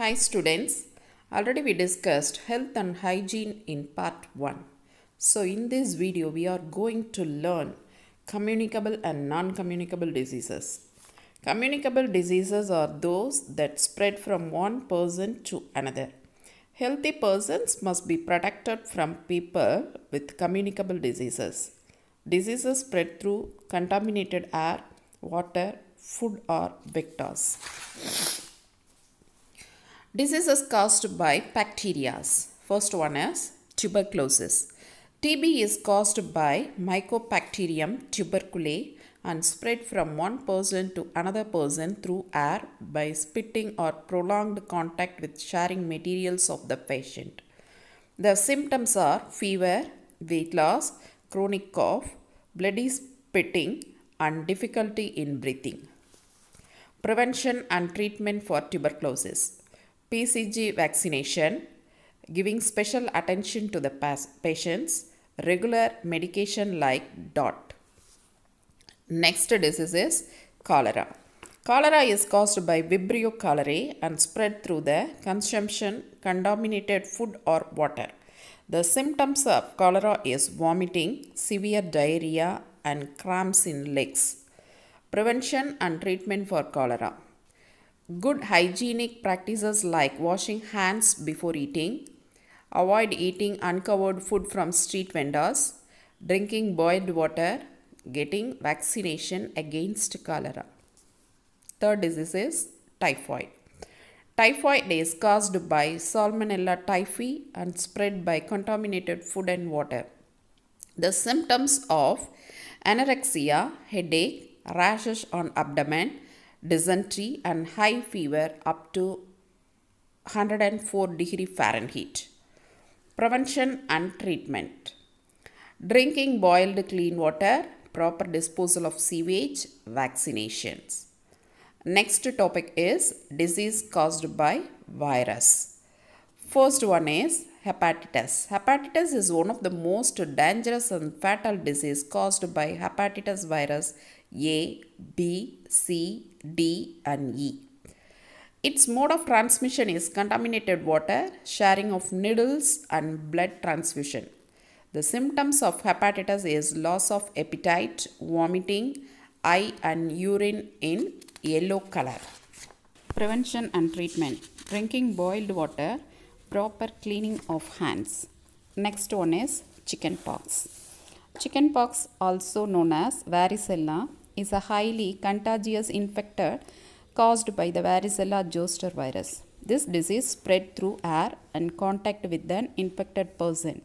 Hi students, already we discussed health and hygiene in part 1. So in this video we are going to learn communicable and non-communicable diseases. Communicable diseases are those that spread from one person to another. Healthy persons must be protected from people with communicable diseases. Diseases spread through contaminated air, water, food or vectors. Diseases caused by bacteria. First one is tuberculosis. TB is caused by Mycobacterium tuberculae and spread from one person to another person through air by spitting or prolonged contact with sharing materials of the patient. The symptoms are fever, weight loss, chronic cough, bloody spitting, and difficulty in breathing. Prevention and treatment for tuberculosis. PCG vaccination, giving special attention to the patients, regular medication like DOT. Next disease is cholera. Cholera is caused by Vibrio cholerae and spread through the consumption contaminated food or water. The symptoms of cholera is vomiting, severe diarrhea and cramps in legs. Prevention and treatment for cholera. Good hygienic practices like washing hands before eating, avoid eating uncovered food from street vendors, drinking boiled water, getting vaccination against cholera. Third disease is typhoid. Typhoid is caused by Salmonella typhi and spread by contaminated food and water. The symptoms of anorexia, headache, rashes on abdomen, dysentery and high fever up to 104 degree Fahrenheit. Prevention and treatment. Drinking boiled clean water, proper disposal of sewage, vaccinations. Next topic is disease caused by virus. First one is hepatitis. Hepatitis is one of the most dangerous and fatal disease caused by hepatitis virus a, B, C, D and E. Its mode of transmission is contaminated water, sharing of needles and blood transfusion. The symptoms of hepatitis is loss of appetite, vomiting, eye and urine in yellow color. Prevention and treatment. Drinking boiled water, proper cleaning of hands. Next one is chicken pox. Chicken pox also known as varicella is a highly contagious infected caused by the varicella zoster virus. This disease spread through air and contact with an infected person.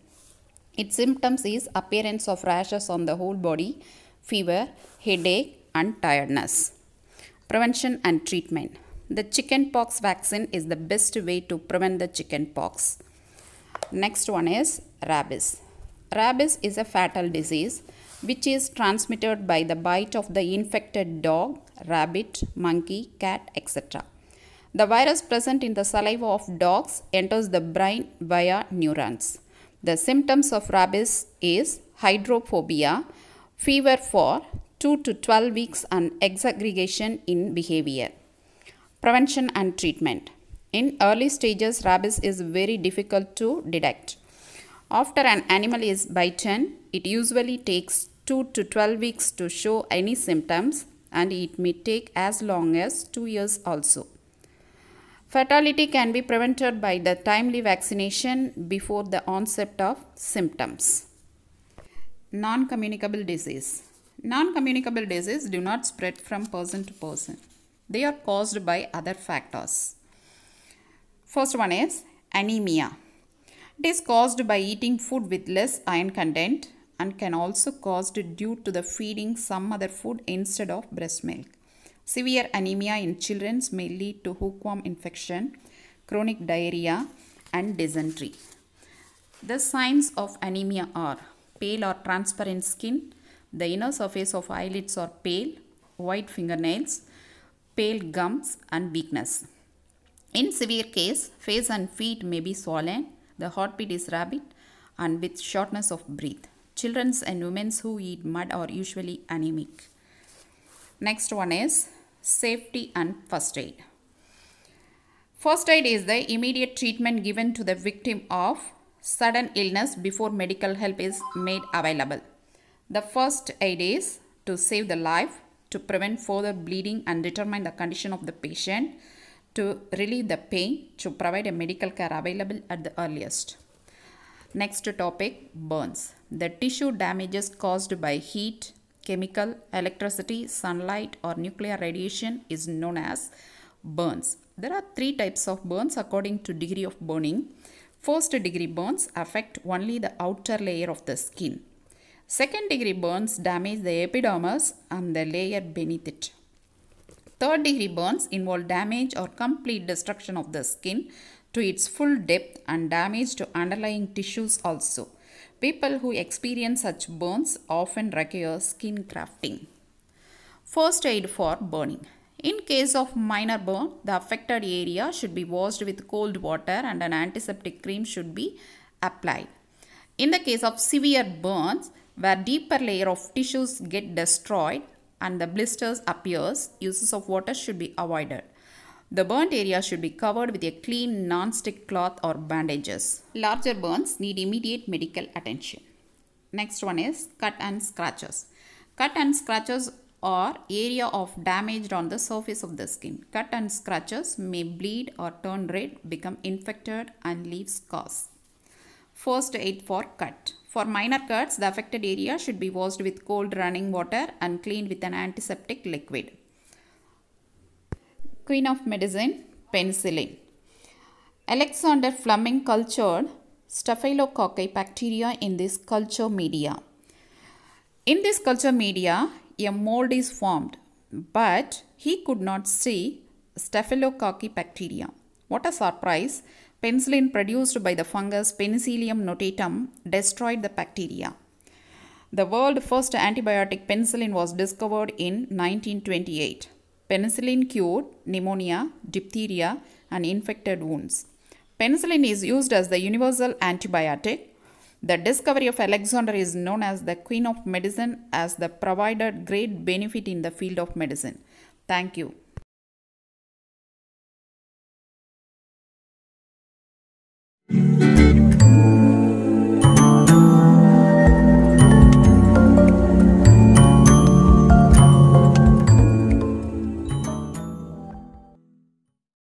Its symptoms is appearance of rashes on the whole body, fever, headache and tiredness. Prevention and treatment. The chickenpox vaccine is the best way to prevent the chickenpox. Next one is rabies. Rabies is a fatal disease which is transmitted by the bite of the infected dog, rabbit, monkey, cat, etc. The virus present in the saliva of dogs enters the brain via neurons. The symptoms of rabies is hydrophobia, fever for 2 to 12 weeks and exaggregation in behavior. Prevention and treatment. In early stages, rabies is very difficult to detect. After an animal is bitten, it usually takes 2 to 12 weeks to show any symptoms and it may take as long as 2 years also. Fatality can be prevented by the timely vaccination before the onset of symptoms. Non-communicable disease. Non-communicable disease do not spread from person to person. They are caused by other factors. First one is anemia. It is caused by eating food with less iron content and can also caused due to the feeding some other food instead of breast milk. Severe anemia in children may lead to hookworm infection, chronic diarrhea and dysentery. The signs of anemia are pale or transparent skin, the inner surface of eyelids are pale, white fingernails, pale gums and weakness. In severe case, face and feet may be swollen, the heartbeat is rapid and with shortness of breath. Children and women who eat mud are usually anemic. Next one is safety and first aid. First aid is the immediate treatment given to the victim of sudden illness before medical help is made available. The first aid is to save the life, to prevent further bleeding and determine the condition of the patient, to relieve the pain, to provide a medical care available at the earliest. Next topic burns. The tissue damages caused by heat, chemical, electricity, sunlight, or nuclear radiation is known as burns. There are three types of burns according to degree of burning. First degree burns affect only the outer layer of the skin. Second degree burns damage the epidermis and the layer beneath it. Third degree burns involve damage or complete destruction of the skin, to its full depth and damage to underlying tissues also. People who experience such burns often require skin grafting. First aid for burning. In case of minor burn, the affected area should be washed with cold water and an antiseptic cream should be applied. In the case of severe burns, where deeper layer of tissues get destroyed and the blisters appears, uses of water should be avoided. The burnt area should be covered with a clean non-stick cloth or bandages. Larger burns need immediate medical attention. Next one is cut and scratches. Cut and scratches are area of damage on the surface of the skin. Cut and scratches may bleed or turn red, become infected and leave scars. First aid for cut. For minor cuts, the affected area should be washed with cold running water and cleaned with an antiseptic liquid queen of medicine, penicillin. Alexander Fleming cultured staphylococci bacteria in this culture media. In this culture media, a mold is formed, but he could not see staphylococci bacteria. What a surprise! Penicillin produced by the fungus Penicillium notatum destroyed the bacteria. The world's first antibiotic penicillin was discovered in 1928. Penicillin cured pneumonia, diphtheria, and infected wounds. Penicillin is used as the universal antibiotic. The discovery of Alexander is known as the queen of medicine as the provided great benefit in the field of medicine. Thank you.